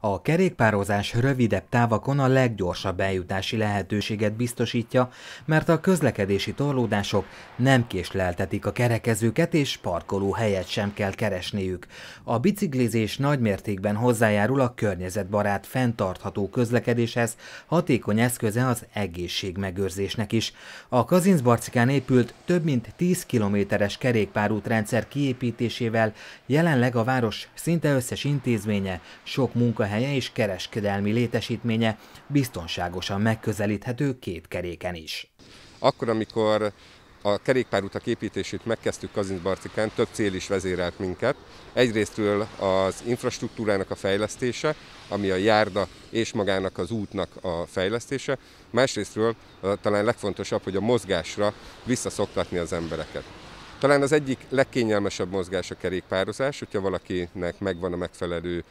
A kerékpározás rövidebb távakon a leggyorsabb eljutási lehetőséget biztosítja, mert a közlekedési torlódások nem késleltetik a kerekezőket, és parkoló helyet sem kell keresniük. A biciklizés nagymértékben hozzájárul a környezetbarát fenntartható közlekedéshez, hatékony eszköze az egészségmegőrzésnek is. A Kazincbarcikán épült több mint 10 kilométeres rendszer kiépítésével jelenleg a város szinte összes intézménye sok munka munkahelye és kereskedelmi létesítménye biztonságosan megközelíthető két keréken is. Akkor, amikor a kerékpárutak építését megkezdtük Kazincbarcikán, több cél is vezérelt minket. Egyrésztről az infrastruktúrának a fejlesztése, ami a járda és magának az útnak a fejlesztése, másrésztről talán legfontosabb, hogy a mozgásra visszaszoktatni az embereket. Talán az egyik legkényelmesebb mozgás a kerékpározás, hogyha valakinek megvan a megfelelő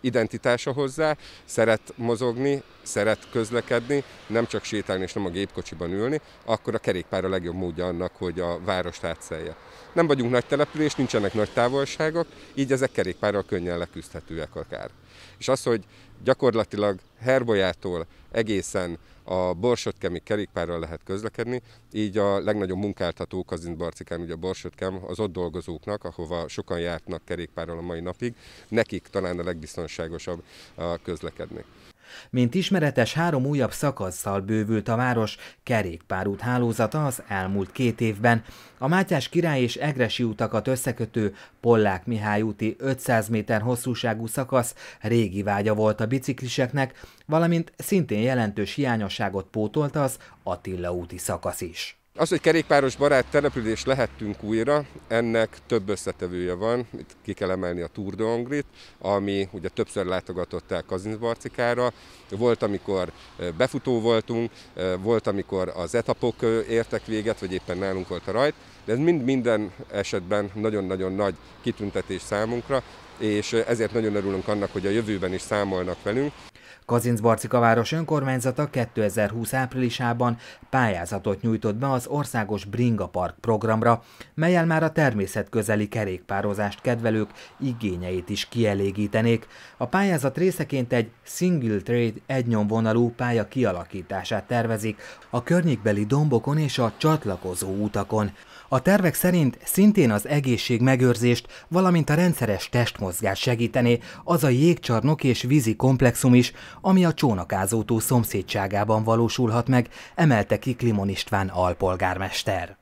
identitása hozzá, szeret mozogni, szeret közlekedni, nem csak sétálni és nem a gépkocsiban ülni, akkor a kerékpár a legjobb módja annak, hogy a várost átszelje. Nem vagyunk nagy település, nincsenek nagy távolságok, így ezek kerékpárral könnyen leküzdhetőek akár. És az, hogy gyakorlatilag herbolyától egészen a Borsotkemi kerékpárral lehet közlekedni, így a legnagyobb munkáltató Kazincbarcikán, ugye a Borsotkem, az ott dolgozóknak, ahova sokan jártnak kerékpárral a mai napig, nekik talán a legbiztonságosabb közlekedni. Mint ismeretes, három újabb szakaszsal bővült a város kerékpárút hálózata az elmúlt két évben. A Mátyás király és Egresi utakat összekötő Pollák Mihály úti 500 méter hosszúságú szakasz régi vágya volt a bicikliseknek, valamint szintén jelentős hiányosságot pótolta az Attila úti szakasz is. Az, hogy kerékpáros barát település lehettünk újra, ennek több összetevője van. Itt ki kell emelni a Tour de Hongrit, ami ugye többször látogatott el Kazincbarcikára. Volt, amikor befutó voltunk, volt, amikor az etapok értek véget, vagy éppen nálunk volt a rajt, de ez mind minden esetben nagyon-nagyon nagy kitüntetés számunkra, és ezért nagyon örülünk annak, hogy a jövőben is számolnak velünk. Kazincbarcika város önkormányzata 2020 áprilisában pályázatot nyújtott be az Országos Bringa Park programra, melyel már a természetközeli kerékpározást kedvelők igényeit is kielégítenék. A pályázat részeként egy single trade egynyomvonalú pálya kialakítását tervezik a környékbeli dombokon és a csatlakozó utakon. A tervek szerint szintén az egészség megőrzést, valamint a rendszeres testmozgás segítené, az a jégcsarnok és vízi komplexum is, ami a csónakázótó szomszédságában valósulhat meg, emelte ki Klimon István alpolgármester.